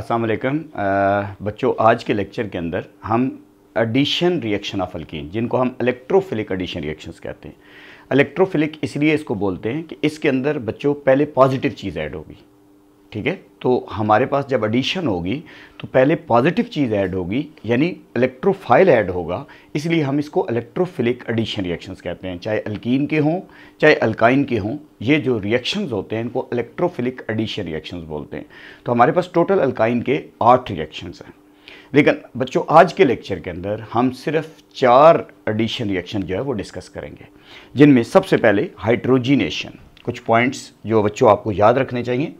अस्सलाम वालेकुम बच्चों आज के लेक्चर के अंदर हम एडिशन रिएक्शन ऑफ अल्किन जिनको हम इलेक्ट्रोफिलिक एडिशन रिएक्शंस कहते हैं इलेक्ट्रोफिलिक इसलिए इसको बोलते हैं कि इसके अंदर बच्चों पहले पॉजिटिव चीज़ ऐड होगी ठीक है तो हमारे पास जब एडिशन होगी तो पहले पॉजिटिव चीज़ ऐड होगी यानी इलेक्ट्रोफाइल ऐड होगा इसलिए हम इसको इलेक्ट्रोफिलिक एडिशन रिएक्शंस कहते हैं चाहे अल्कीन के हों चाहे अल्काइन के हों ये जो रिएक्शंस होते हैं इनको इलेक्ट्रोफिलिक एडिशन रिएक्शंस बोलते हैं तो हमारे पास टोटल अल्काइन के आठ रिएक्शंस हैं लेकिन बच्चों आज के लेक्चर के अंदर हम सिर्फ चार एडिशन रिएक्शन जो है वो डिस्कस करेंगे जिनमें सबसे पहले हाइड्रोजिनेशन कुछ पॉइंट्स जो बच्चों आपको याद रखने चाहिए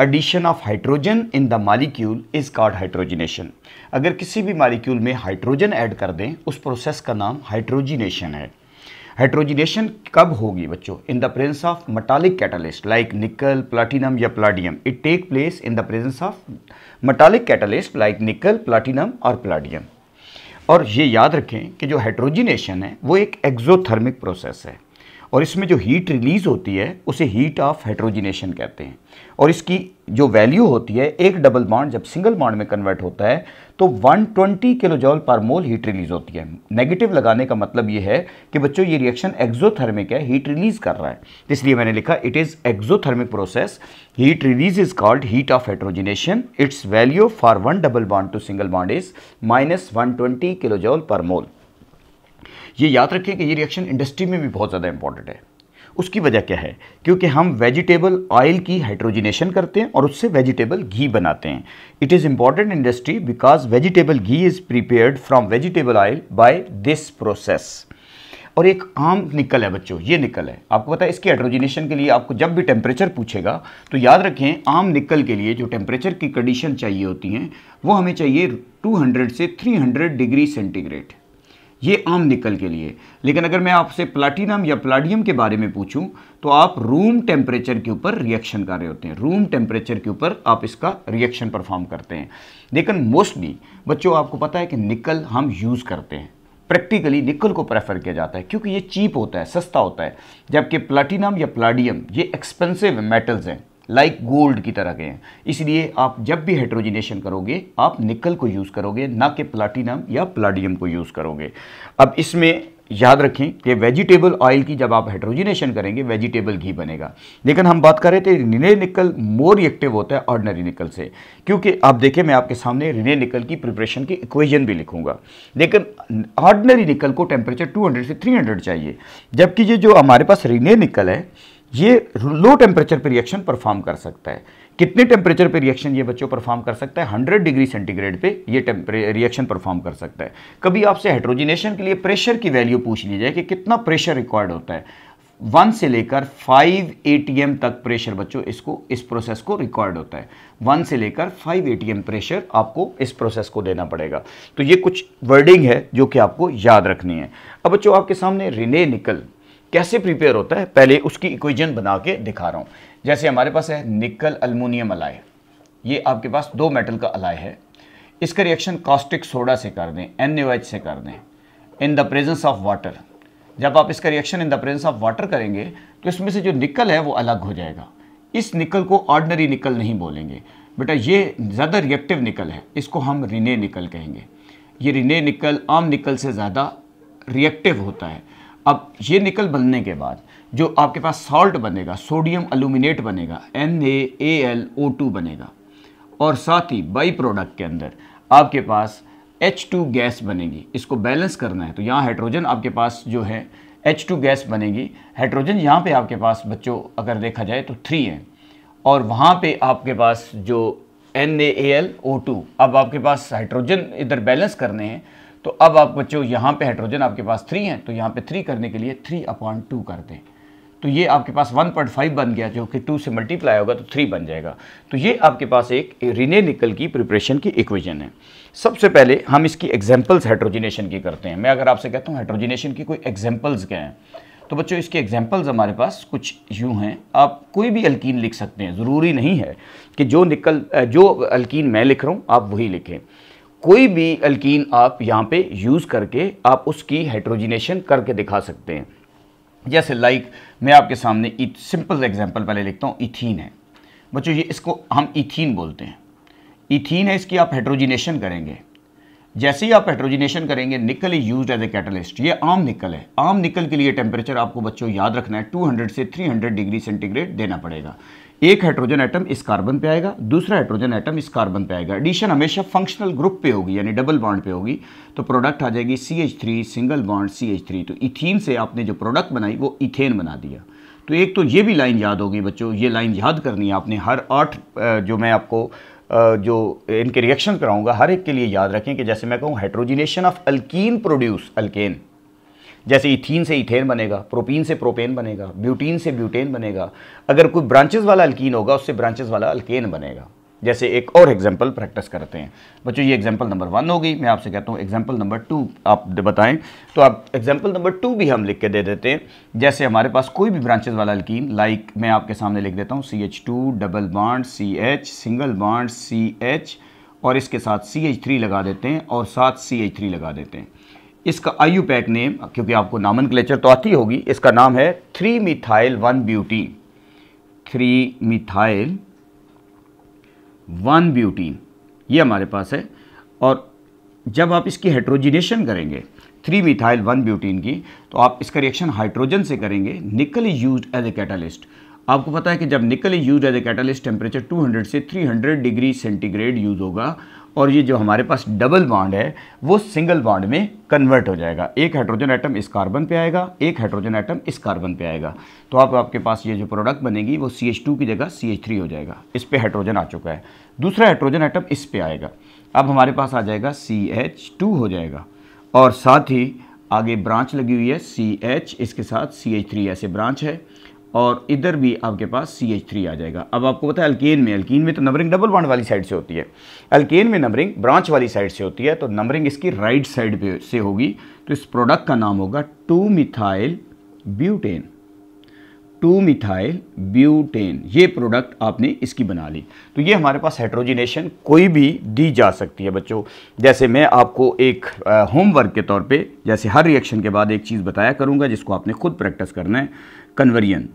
addition of hydrogen in the molecule is called hydrogenation अगर किसी भी मालिक्यूल में हाइड्रोजन ऐड कर दें उस प्रोसेस का नाम हाइड्रोजिनेशन है हाइड्रोजिनेशन कब होगी बच्चों in the presence of metallic catalyst like nickel platinum या palladium it take place in the presence of metallic catalyst like nickel platinum और प्लाडियम और ये याद रखें कि जो हाइड्रोजिनेशन है वो एक एक्जोथर्मिक प्रोसेस है और इसमें जो हीट रिलीज़ होती है उसे हीट ऑफ हाइड्रोजिनेशन कहते हैं और इसकी जो वैल्यू होती है एक डबल बॉन्ड जब सिंगल बॉन्ड में कन्वर्ट होता है तो 120 किलोजॉल पर मोल हीट रिलीज़ होती है नेगेटिव लगाने का मतलब ये है कि बच्चों ये रिएक्शन एक्जोथर्मिक है हीट रिलीज़ कर रहा है इसलिए मैंने लिखा it is exothermic process heat release is called heat of hydrogenation its value for one double bond to single bond is minus one twenty kilojoule per mole ये याद रखें कि ये रिएक्शन इंडस्ट्री में भी बहुत ज़्यादा इंपॉर्टेंट है उसकी वजह क्या है क्योंकि हम वेजिटेबल ऑयल की हाइड्रोजिनेशन करते हैं और उससे वेजिटेबल घी बनाते हैं it is important industry because vegetable ghee is prepared from vegetable oil by this process और एक आम निकल है बच्चों ये निकल है आपको पता है इसकी हाइड्रोजिनेशन के लिए आपको जब भी टेम्परेचर पूछेगा तो याद रखें आम निकल के लिए जो टेम्परेचर की कंडीशन चाहिए होती हैं वो हमें चाहिए 200 से 300 डिग्री सेंटीग्रेड ये आम निकल के लिए लेकिन अगर मैं आपसे प्लाटिनम या प्लाडियम के बारे में पूछूं तो आप रूम टेम्परेचर के ऊपर रिएक्शन कर रहे होते हैं रूम टेम्परेचर के ऊपर आप इसका रिएक्शन परफॉर्म करते हैं लेकिन मोस्टली बच्चों आपको पता है कि निकल हम यूज़ करते हैं प्रैक्टिकली निकल को प्रेफर किया जाता है क्योंकि ये चीप होता है सस्ता होता है जबकि प्लाटिनम या प्लाडियम ये एक्सपेंसिव मेटल्स हैं लाइक like गोल्ड की तरह के हैं इसलिए आप जब भी हाइड्रोजिनेशन करोगे आप निकल को यूज़ करोगे ना कि प्लाटिनम या प्लाडियम को यूज़ करोगे अब इसमें याद रखें कि वेजिटेबल ऑयल की जब आप हाइड्रोजिनेशन करेंगे वेजिटेबल घी बनेगा लेकिन हम बात कर रहे थे रिने निकल मोर रिएक्टिव होता है ऑर्डनरी निकल से क्योंकि आप देखें मैं आपके सामने रिने निकल की प्रिपरेशन की इक्वेजन भी लिखूंगा लेकिन ऑर्डनरी निकल को टेम्परेचर 200 से 300 चाहिए जबकि ये जो हमारे पास रिने निकल है ये लो टेम्परेचर पे रिएक्शन परफॉर्म कर सकता है कितने टेम्परेचर पे रिएक्शन ये बच्चों परफॉर्म कर सकता है 100 डिग्री सेंटीग्रेड पे ये रिएक्शन परफॉर्म कर सकता है कभी आपसे हाइड्रोजिनेशन के लिए प्रेशर की वैल्यू पूछ ली जाए कि कितना प्रेशर रिक्वायर्ड होता है वन से लेकर फाइव ए तक प्रेशर बच्चों इसको इस प्रोसेस को रिकॉर्ड होता है वन से लेकर फाइव ए प्रेशर आपको इस प्रोसेस को देना पड़ेगा तो ये कुछ वर्डिंग है जो कि आपको याद रखनी है अब बच्चों आपके सामने रिने निकल कैसे प्रिपेयर होता है पहले उसकी इक्वेजन बना के दिखा रहा हूँ जैसे हमारे पास है निकल अल्मोनियम अलाय ये आपके पास दो मेटल का अलाय है इसका रिएक्शन कास्टिक सोडा से कर दें एन से कर दें in the presence of water जब आप इसका reaction in the presence of water करेंगे तो इसमें से जो निकल है वो अलग हो जाएगा इस निकल को ऑर्डनरी निकल नहीं बोलेंगे बेटा ये ज़्यादा रिएक्टिव निकल है इसको हम रिने निकल कहेंगे ये रिने निकल आम निकल से ज़्यादा रिएक्टिव होता है अब ये निकल बनने के बाद जो आपके पास सॉल्ट बनेगा सोडियम अलूमिनेट बनेगा N A L O two बनेगा और साथ ही बाई प्रोडक्ट के अंदर आपके पास एच टू गैस बनेगी इसको बैलेंस करना है तो यहाँ हाइड्रोजन आपके पास जो है एच टू गैस बनेगी हाइड्रोजन यहाँ पे आपके पास बच्चों अगर देखा जाए तो थ्री है और वहाँ पे आपके पास जो N A L O two अब आपके पास हाइड्रोजन इधर बैलेंस करने हैं तो अब आप बच्चों यहाँ पे हाइड्रोजन आपके पास थ्री हैं तो यहाँ पे थ्री करने के लिए थ्री अपॉन टू कर दें तो ये आपके पास 1.5 बन गया जो कि टू से मल्टीप्लाई होगा तो थ्री बन जाएगा तो ये आपके पास एक रिने निकल की प्रिपरेशन की इक्वेशन है सबसे पहले हम इसकी एग्जाम्पल्स हाइड्रोजिनेशन की करते हैं मैं अगर आपसे कहता हूँ हाइड्रोजिनेशन की कोई एग्जाम्पल्स क्या हैं तो बच्चों इसके एग्जाम्पल्स हमारे पास कुछ यूँ हैं आप कोई भी अल्कीन लिख सकते हैं ज़रूरी नहीं है कि जो निकल जो अल्कीन मैं लिख रहा हूँ आप वही लिखें कोई भी अल्किन आप यहाँ पे यूज़ करके आप उसकी हाइड्रोजिनेशन करके दिखा सकते हैं जैसे लाइक मैं आपके सामने सिंपल एग्जांपल पहले लिखता हूँ इथीन है बच्चों ये इसको हम इथीन बोलते हैं इथीन है इसकी आप हाइड्रोजिनेशन करेंगे जैसे ही आप हाइड्रोजिनेशन करेंगे nickel is use as a catalyst ये आम निकल है आम निकल के लिए टेम्परेचर आपको बच्चों याद रखना है 200 से 300 डिग्री सेंटीग्रेड देना पड़ेगा एक हाइड्रोजन आइटम इस कार्बन पे आएगा दूसरा हाइड्रोजन आइटम इस कार्बन पे आएगा एडिशन हमेशा फंक्शनल ग्रुप पे होगी यानी डबल बॉन्ड पे होगी तो प्रोडक्ट आ जाएगी C H three single bond C H three तो इथीन से आपने जो प्रोडक्ट बनाई वो इथेन बना दिया तो एक तो ये भी लाइन याद होगी बच्चों ये लाइन याद करनी है आपने हर आठ जो मैं आपको जो इनके रिएक्शन कराऊंगा हर एक के लिए याद रखें कि जैसे मैं कहूँ hydrogenation of alkene produce alkane जैसे इथीन से इथेन बनेगा प्रोपीन से प्रोपेन बनेगा ब्यूटीन से ब्यूटेन बनेगा अगर कोई ब्रांचेस वाला अल्कीन होगा उससे ब्रांचेस वाला अल्केन बनेगा जैसे एक और एग्जाम्पल प्रैक्टिस करते हैं बच्चों ये एग्जाम्पल नंबर वन हो गई मैं आपसे कहता हूँ एग्जाम्पल नंबर टू आप बताएं तो आप एग्जाम्पल नंबर टू भी हम लिख के दे देते हैं जैसे हमारे पास कोई भी ब्रांचेस वाला अल्कीन लाइक मैं आपके सामने लिख देता हूँ C H two double bond C H single bond C H और इसके साथ सी एच थ्री लगा देते हैं और साथ सी एच थ्री लगा देते हैं इसका आयु पैक नेम क्योंकि आपको नामन क्लेचर तो आती होगी इसका नाम है three methyl one butene three methyl one butene ये हमारे पास है और जब आप इसकी हाइड्रोजिनेशन करेंगे थ्री मिथाइल वन ब्यूटीन की तो आप इसका रिएक्शन हाइड्रोजन से करेंगे निकल यूज एज ए कैटलिस्ट आपको पता है कि जब nickel use as a catalyst temperature 200 से 300 डिग्री सेंटीग्रेड यूज़ होगा और ये जो हमारे पास डबल बॉन्ड है वो सिंगल बॉन्ड में कन्वर्ट हो जाएगा एक हाइड्रोजन आइटम इस कार्बन पे आएगा एक हाइड्रोजन आइटम इस कार्बन पे आएगा तो आप आपके पास ये जो प्रोडक्ट बनेगी वो सी की जगह सी हो जाएगा इस पर हाइड्रोजन आ चुका है दूसरा हाइड्रोजन आइटम इस पर आएगा अब हमारे पास आ जाएगा सी हो जाएगा और साथ ही आगे ब्रांच लगी हुई है सी एच इसके साथ सी एच थ्री ऐसे ब्रांच है और इधर भी आपके पास सी एच थ्री आ जाएगा अब आपको पता है अल्केन में अल्कीन में तो नंबरिंग डबल बॉन्ड वाली साइड से होती है अल्केन में नंबरिंग ब्रांच वाली साइड से होती है तो नंबरिंग इसकी राइट साइड पे से होगी तो इस प्रोडक्ट का नाम होगा two methyl butane two methyl butane ये प्रोडक्ट आपने इसकी बना ली तो ये हमारे पास हाइड्रोजिनेशन कोई भी दी जा सकती है बच्चों जैसे मैं आपको एक होमवर्क के तौर पे जैसे हर रिएक्शन के बाद एक चीज़ बताया करूँगा जिसको आपने खुद प्रैक्टिस करना है कन्वर्जन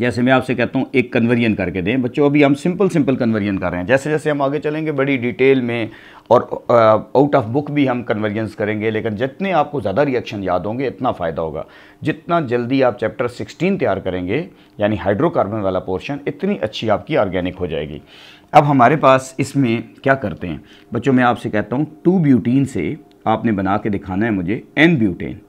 जैसे मैं आपसे कहता हूँ एक कन्वर्जन करके दें बच्चों अभी हम सिंपल सिंपल कन्वर्जन कर रहे हैं जैसे जैसे हम आगे चलेंगे बड़ी डिटेल में और आउट ऑफ बुक भी हम कन्वर्जेंस करेंगे लेकिन जितने आपको ज़्यादा रिएक्शन याद होंगे इतना फ़ायदा होगा जितना जल्दी आप चैप्टर 16 तैयार करेंगे यानी हाइड्रोकार्बन वाला पोर्शन इतनी अच्छी आपकी ऑर्गेनिक हो जाएगी अब हमारे पास इसमें क्या करते हैं बच्चों मैं आपसे कहता हूँ टू ब्यूटीन से आपने बना के दिखाना है मुझे N butane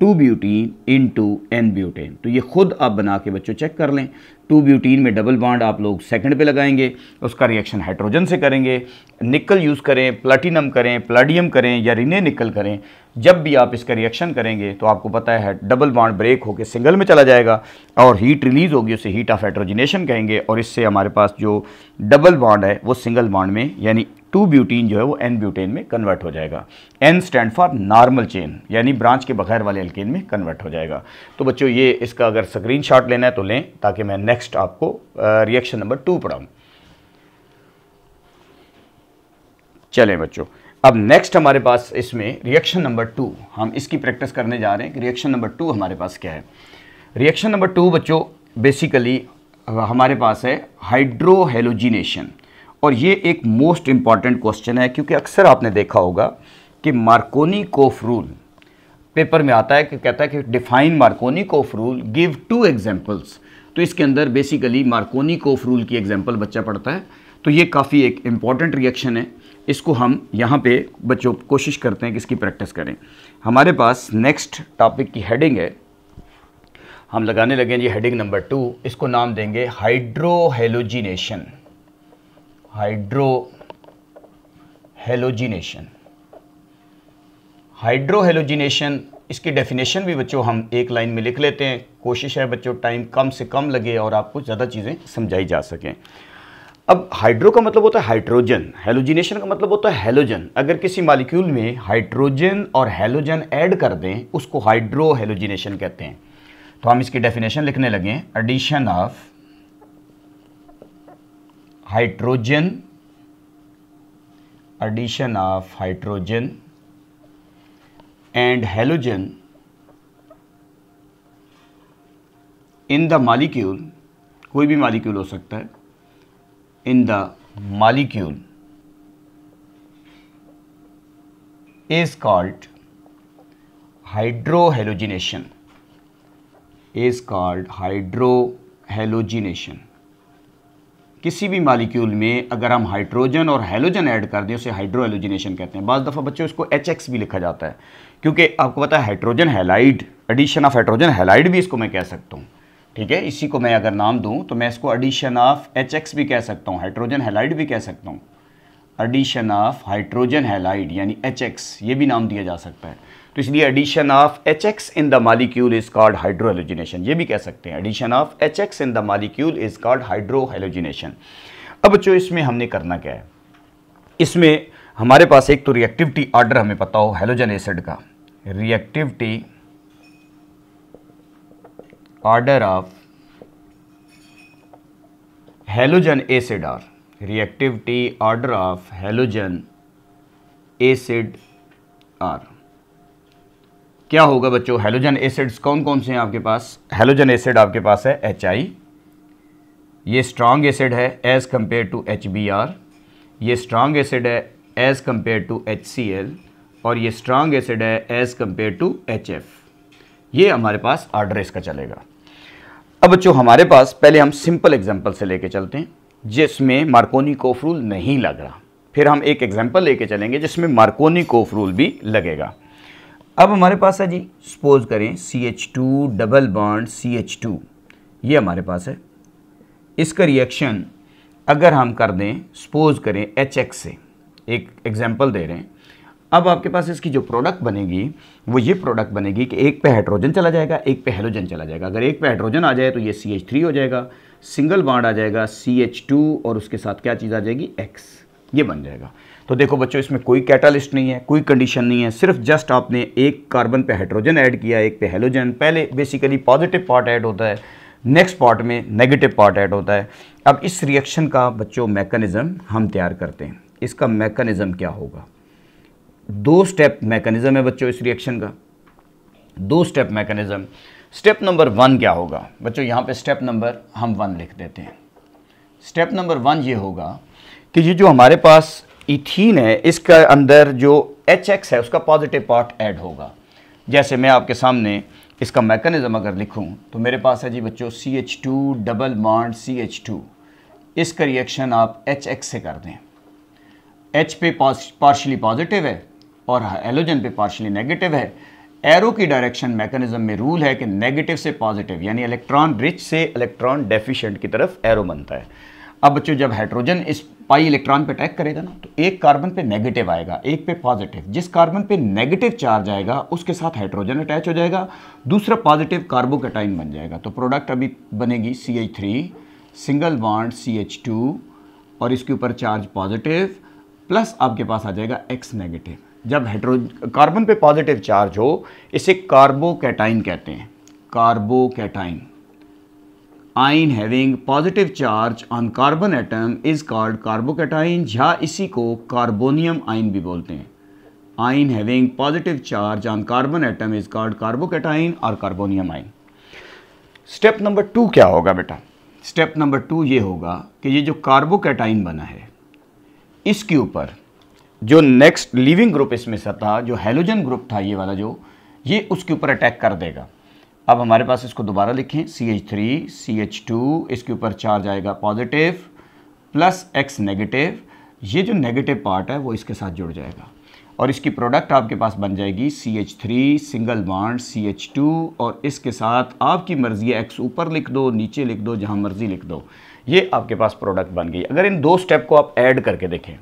two butene into N butane तो ये खुद आप बना के बच्चों चेक कर लें टू ब्यूटीन में डबल बॉन्ड आप लोग सेकंड पे लगाएंगे उसका रिएक्शन हाइड्रोजन से करेंगे निकल यूज़ करें प्लाटिनम करें प्लाडियम करें या रिने निकल करें जब भी आप इसका रिएक्शन करेंगे तो आपको पता है डबल बॉन्ड ब्रेक होकर सिंगल में चला जाएगा और हीट रिलीज़ होगी उसे हीट ऑफ हाइड्रोजिनेशन कहेंगे और इससे हमारे पास जो डबल बॉन्ड है वो सिंगल बॉन्ड में यानी टू ब्यूटीन जो है वो एन ब्यूटेन में कन्वर्ट हो जाएगा N stand for normal chain यानी ब्रांच के बगैर वाले एल्केन में कन्वर्ट हो जाएगा तो बच्चों ये इसका अगर स्क्रीन शॉट लेना है तो लें ताकि मैं नेक्स्ट आपको रिएक्शन नंबर टू पढ़ाऊँ चलें बच्चों अब नेक्स्ट हमारे पास इसमें रिएक्शन नंबर टू हम इसकी प्रैक्टिस करने जा रहे हैं कि रिएक्शन नंबर टू हमारे पास क्या है रिएक्शन नंबर टू बच्चों बेसिकली हमारे पास है हाइड्रोहेलोजिनेशन और ये एक मोस्ट इम्पॉर्टेंट क्वेश्चन है क्योंकि अक्सर आपने देखा होगा कि मार्कोनी कोफ रूल पेपर में आता है कि कहता है कि define Markovnikov rule give two examples तो इसके अंदर बेसिकली मार्कोनी कोफ रूल की एग्जाम्पल बच्चा पढ़ता है तो ये काफ़ी एक इम्पॉर्टेंट रिएक्शन है इसको हम यहाँ पे बच्चों कोशिश करते हैं कि इसकी प्रैक्टिस करें हमारे पास नेक्स्ट टॉपिक की हेडिंग है हम लगाने लगे ये हेडिंग नंबर टू इसको नाम देंगे hydrohalogenation hydrohalogenation hydrohalogenation इसकी डेफिनेशन भी बच्चों हम एक लाइन में लिख लेते हैं कोशिश है बच्चों टाइम कम से कम लगे और आपको ज़्यादा चीज़ें समझाई जा सकें अब हाइड्रो का मतलब होता है हाइड्रोजन हेलोजिनेशन का मतलब होता है हेलोजन अगर किसी मालिक्यूल में हाइड्रोजन और हेलोजन ऐड कर दें उसको हाइड्रो हेलोजिनेशन कहते हैं तो हम इसकी डेफिनेशन लिखने लगे addition of hydrogen addition of hydrogen and halogen in the molecule कोई भी मॉलिक्यूल हो सकता है in the molecule is called hydrohalogenation is called hydrohalogenation किसी भी मालिक्यूल में अगर हम हाइड्रोजन और हेलोजन ऐड कर दें उसे हाइड्रो एलोजिनेशन कहते हैं बज़ दफ़ा बच्चों इसको एच एक्स भी लिखा जाता है क्योंकि आपको पता है hydrogen halide addition of hydrogen halide भी इसको मैं कह सकता हूँ ठीक है इसी को मैं अगर नाम दूँ तो मैं इसको एडिशन ऑफ एच एक्स भी कह सकता हूँ हाइड्रोजन हेलाइड भी कह सकता हूँ एडिशन ऑफ हाइड्रोजन हेलाइड यानी एच एक्स ये भी नाम दिया जा सकता है तो इसलिए addition of H X in the molecule is called hydrohalogenation ये भी कह सकते हैं addition of H X in the molecule is called hydrohalogenation अब बच्चों इसमें हमने करना क्या है इसमें हमारे पास एक तो रिएक्टिविटी ऑर्डर हमें पता हो हेलोजन एसिड का reactivity order of halogen acid are reactivity order of halogen acid are क्या होगा बच्चों हेलोजन एसिड्स कौन कौन से हैं आपके पास हेलोजन एसिड आपके पास है एच आई ये स्ट्रॉन्ग एसिड है as compare to H B R ये स्ट्रॉन्ग एसिड है as compare to H C L और ये स्ट्रॉन्ग एसिड है as compare to H F ये हमारे पास आर्डर इसका चलेगा अब बच्चों हमारे पास पहले हम सिंपल एग्जाम्पल से लेके चलते हैं जिसमें मार्कोनी कोफ रूल नहीं लग रहा फिर हम एक एग्जाम्पल लेके चलेंगे जिसमें मार्कोनी कोफ रूल भी लगेगा अब हमारे पास है जी सपोज करें C H two double bond C H two ये हमारे पास है इसका रिएक्शन अगर हम कर दें सपोज करें एच एक्स से एक एग्जांपल दे रहे हैं अब आपके पास इसकी जो प्रोडक्ट बनेगी वो ये प्रोडक्ट बनेगी कि एक पे हाइड्रोजन चला जाएगा एक पे हेलोजन चला जाएगा अगर एक पे हाइड्रोजन आ जाए तो ये सी एच थ्री हो जाएगा सिंगल बॉन्ड आ जाएगा सी एच टू और उसके साथ क्या चीज़ आ जाएगी एक्स ये बन जाएगा तो देखो बच्चों इसमें कोई कैटालिस्ट नहीं है कोई कंडीशन नहीं है सिर्फ जस्ट आपने एक कार्बन पे हाइड्रोजन ऐड किया एक पे हेलोजन पहले बेसिकली पॉजिटिव पार्ट ऐड होता है नेक्स्ट पार्ट में नेगेटिव पार्ट ऐड होता है अब इस रिएक्शन का बच्चों मैकेनिज़्म हम तैयार करते हैं इसका मैकेनिज़्म क्या होगा दो स्टेप मैकेनिज़्म है बच्चों इस रिएक्शन का दो step mechanism step number one क्या होगा बच्चों यहाँ पे स्टेप नंबर हम वन लिख देते हैं स्टेप नंबर वन ये होगा कि ये जो हमारे पास इथीन है इसके अंदर जो एच है उसका पॉजिटिव पार्ट ऐड होगा जैसे मैं आपके सामने इसका मैकेनिज़्म अगर लिखूं तो मेरे पास है जी बच्चों C H two double bond C H two इसका रिएक्शन आप एच एक्स से कर दें एच पे पार्शली पॉजिटिव है और एलोजन पे पार्शली नेगेटिव है एरो की डायरेक्शन मैकेनिज्म में रूल है कि नेगेटिव से पॉजिटिव यानी इलेक्ट्रॉन रिच से इलेक्ट्रॉन डेफिशिएंट की तरफ एरो बनता है अब बच्चों जब हाइड्रोजन इस पाई इलेक्ट्रॉन पे अटैक करेगा ना तो एक कार्बन पे नेगेटिव आएगा एक पे पॉजिटिव जिस कार्बन पे नेगेटिव चार्ज आएगा उसके साथ हाइड्रोजन अटैच हो जाएगा दूसरा पॉजिटिव कार्बोकेटाइन बन जाएगा तो प्रोडक्ट अभी बनेगी C H three single bond C H two और इसके ऊपर चार्ज पॉजिटिव प्लस आपके पास आ जाएगा एक्स नेगेटिव जब हाइड्रो कार्बन पे पॉजिटिव चार्ज हो इसे कैटाइन कहते हैं cation ion having positive charge on carbon atom is called carbocation या इसी को कार्बोनियम आइन भी बोलते हैं ion having positive charge on carbon atom is called carbocation और carbonium ion step number two क्या होगा बेटा स्टेप नंबर टू ये होगा कि ये जो कार्बोकेटाइन बना है इसके ऊपर जो नेक्स्ट लिविंग ग्रुप इसमें से था जो हेलोजन ग्रुप था ये वाला जो ये उसके ऊपर अटैक कर देगा अब हमारे पास इसको दोबारा लिखें C H three C H two इसके ऊपर चार्ज आएगा पॉजिटिव प्लस एक्स नेगेटिव ये जो नेगेटिव पार्ट है वो इसके साथ जुड़ जाएगा और इसकी प्रोडक्ट आपके पास बन जाएगी C H three single bond C H two और इसके साथ आपकी मर्ज़ी है एक्स ऊपर लिख दो नीचे लिख दो जहाँ मर्ज़ी लिख दो ये आपके पास प्रोडक्ट बन गई अगर इन दो स्टेप को आप ऐड करके देखें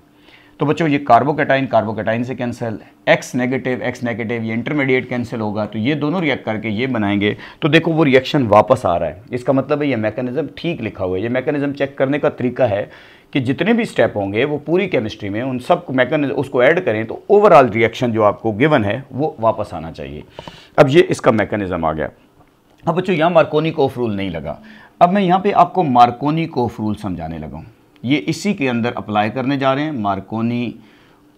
तो बच्चों ये कार्बोकेटाइन कार्बोकेटाइन से cancel X negative X negative ये इंटरमीडिएट कैंसिल होगा तो ये दोनों रिएक्ट करके ये बनाएंगे तो देखो वो रिएक्शन वापस आ रहा है इसका मतलब है ये मैकेनिज्म ठीक लिखा हुआ है ये मैकेनिज्म चेक करने का तरीका है कि जितने भी स्टेप होंगे वो पूरी केमिस्ट्री में उन सब मैकेनिज उसको ऐड करें तो ओवरऑल रिएक्शन जो आपको गिवन है वो वापस आना चाहिए अब ये इसका मैकेनिज्म आ गया अब बच्चों यहाँ मार्कोनी कोफ रूल नहीं लगा अब मैं यहाँ पे आपको मार्कोनी कोफ रूल समझाने लगा हूँ ये इसी के अंदर अप्लाई करने जा रहे हैं मार्कोनी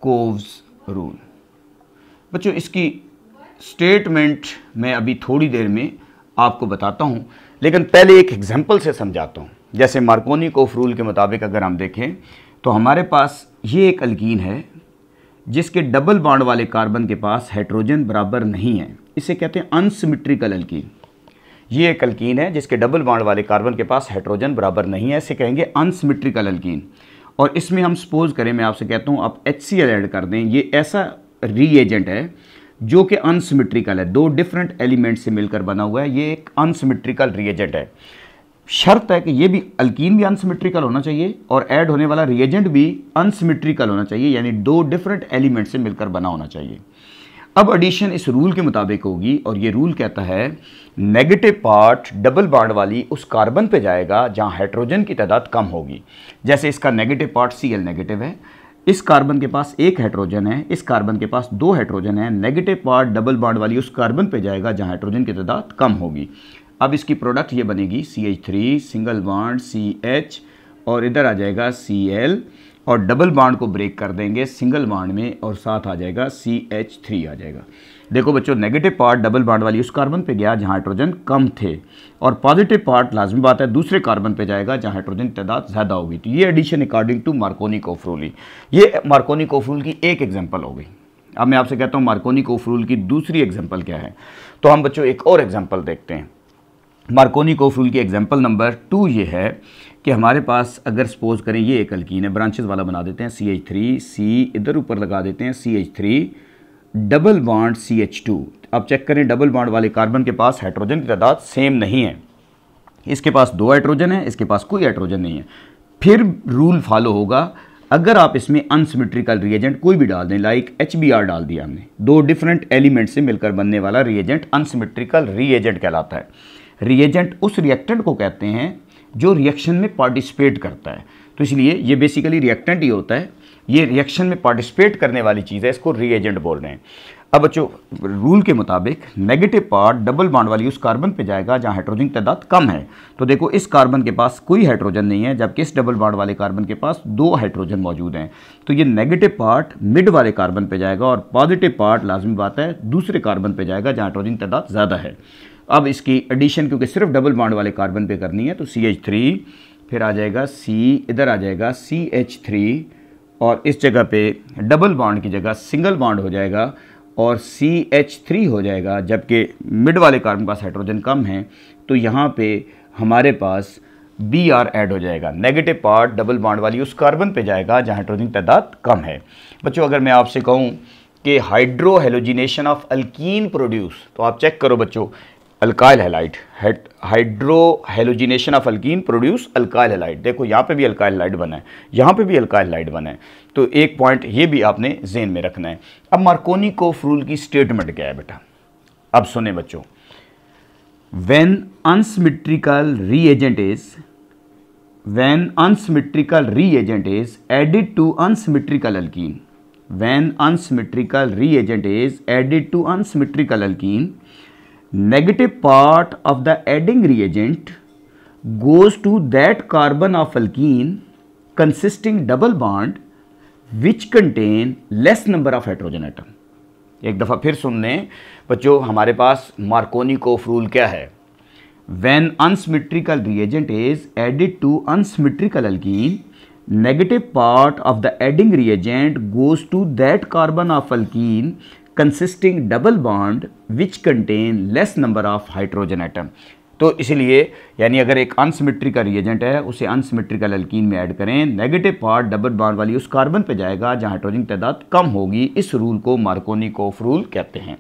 कोव्स रूल बच्चों इसकी स्टेटमेंट मैं अभी थोड़ी देर में आपको बताता हूँ लेकिन पहले एक एग्जाम्पल से समझाता हूँ जैसे मार्कोनी कोफ रूल के मुताबिक अगर हम देखें तो हमारे पास ये एक अलगीन है जिसके डबल बाड वाले कार्बन के पास हाइड्रोजन बराबर नहीं है इसे कहते हैं अनसिमिट्रिकल अलगीन ये एक अल्कीन है जिसके डबल बाड वाले कार्बन के पास हाइड्रोजन बराबर नहीं है इसे कहेंगे अनसिमिट्रिकल अल्कीन और इसमें हम सपोज करें मैं आपसे कहता हूँ आप एच ऐड कर दें ये ऐसा रीएजेंट है जो कि अनसिमेट्रिकल है दो डिफरेंट एलिमेंट से मिलकर बना हुआ है ये एक अनसिमेट्रिकल रिएजेंट है शर्त है कि ये भी अल्कीन भी अनसिमेट्रिकल होना चाहिए और ऐड होने वाला रिएजेंट भी अनसिमेट्रिकल होना चाहिए यानी दो डिफरेंट एलिमेंट से मिलकर बना होना चाहिए अब एडिशन इस रूल के मुताबिक होगी और ये रूल कहता है नेगेटिव पार्ट डबल बाड वाली उस कार्बन पे जाएगा जहाँ हाइड्रोजन की तादाद कम होगी जैसे इसका negative part C L negative है इस कार्बन के पास एक हाइड्रोजन है इस कार्बन के पास दो हाइड्रोजन है नेगेटिव पार्ट डबल बाड वाली उस कार्बन पर जाएगा जहाँ हाइड्रोजन की तादाद कम होगी अब इसकी प्रोडक्ट ये बनेगी सी एच थ्री सिंगल बाड सी एच और इधर आ जाएगा सी एल और डबल बाड को ब्रेक कर देंगे सिंगल बाड में और साथ आ जाएगा सी एच थ्री आ जाएगा देखो बच्चों नेगेटिव पार्ट डबल बाड वाली उस कार्बन पे गया जहाँ हाइड्रोजन कम थे और पॉजिटिव पार्ट लाजमी बात है दूसरे कार्बन पे जाएगा जहाँ हाइड्रोजन तादाद ज़्यादा होगी तो ये एडिशन अकॉर्डिंग टू मार्कोनी कोफ्रोली ये मार्कोनी कोफ्रूल की एक एग्जाम्पल हो गई अब मैं आपसे कहता हूँ मार्कोनी कोफ्रूल की दूसरी एग्जाम्पल क्या है तो हम बच्चों एक और एग्जाम्पल देखते हैं मार्कोनी कोफ्रूल की एग्जाम्पल नंबर टू ये है कि हमारे पास अगर सपोज़ करें ये एक अल्कीन है ब्रांचेज वाला बना देते हैं सी एच थ्री सी इधर ऊपर लगा देते हैं C H three double bond C H two अब चेक करें डबल बॉन्ड वाले कार्बन के पास हाइड्रोजन की तादाद सेम नहीं है इसके पास दो हाइड्रोजन है इसके पास कोई हाइड्रोजन नहीं है फिर रूल फॉलो होगा अगर आप इसमें अनसिमेट्रिकल रिएजेंट कोई भी डाल दें लाइक एच डाल दिया हमने दो डिफरेंट एलिमेंट से मिलकर बनने वाला रिएजेंट अनसिमेट्रिकल रिएजेंट कहलाता है रिएजेंट उस रिएक्टेंट को कहते हैं जो रिएक्शन में पार्टिसिपेट करता है तो इसलिए ये बेसिकली रिएक्टेंट ही होता है ये रिएक्शन में पार्टिसिपेट करने वाली चीज़ है इसको रिएजेंट बोल रहे हैं अब बच्चों रूल के मुताबिक नेगेटिव पार्ट डबल बाड वाली उस कार्बन पे जाएगा जहाँ हाइड्रोजन की तादाद कम है तो देखो इस कार्बन के पास कोई हाइड्रोजन नहीं है जबकि इस डबल बाड वाले कार्बन के पास दो हाइड्रोजन मौजूद हैं तो ये नेगेटिव पार्ट मिड वाले कार्बन पे जाएगा और पॉजिटिव पार्ट लाजमी बात है दूसरे कार्बन पर जाएगा जहाँ हाइड्रोजन की तादाद ज़्यादा है अब इसकी एडिशन क्योंकि सिर्फ डबल बॉन्ड वाले कार्बन पे करनी है तो सी एच थ्री फिर आ जाएगा सी इधर आ जाएगा सी एच थ्री और इस जगह पे डबल बॉन्ड की जगह सिंगल बॉन्ड हो जाएगा और सी एच थ्री हो जाएगा जबकि मिड वाले कार्बन के पास हाइड्रोजन कम है तो यहाँ पे हमारे पास बी आर एड हो जाएगा नेगेटिव पार्ट डबल बॉन्ड वाली उस कार्बन पर जाएगा जहाँ हाइड्रोजन तादाद कम है बच्चों अगर मैं आपसे कहूँ कि हाइड्रोहेलोजिनेशन ऑफ अल्कीन प्रोड्यूस तो आप चेक करो बच्चों alkyl halide hydrohalogenation of alkene produce alkyl halide देखो यहाँ पे भी अल्काइल लाइट बना है यहाँ पे भी अल्काइल लाइट बना है तो एक पॉइंट ये भी आपने जेन में रखना है अब मार्कोनी कोफ रूल की स्टेटमेंट क्या है बेटा अब सुने बच्चों when unsymmetrical agent is when unsymmetrical agent is added to unsymmetrical alkene when unsymmetrical agent is added to unsymmetrical alkene negative part of the adding reagent goes to that carbon of alkene consisting double bond which contain less number of heterogen atom. एक दफ़ा फिर सुन लें बच्चों हमारे पास Markovnikov Markovnikov rule क्या है when unsymmetrical reagent is added to unsymmetrical alkene negative part of the adding reagent goes to that carbon of alkene consisting double bond which contain less number of hydrogen atom तो इसलिए यानी अगर एक का reagent है उसे का alkyne में ऐड करें नेगेटिव पार्ट डबल बॉन्ड वाली उस कार्बन पे जाएगा जहां हाइड्रोजन तादाद कम होगी इस रूल को मार्कोनी कोफ रूल कहते हैं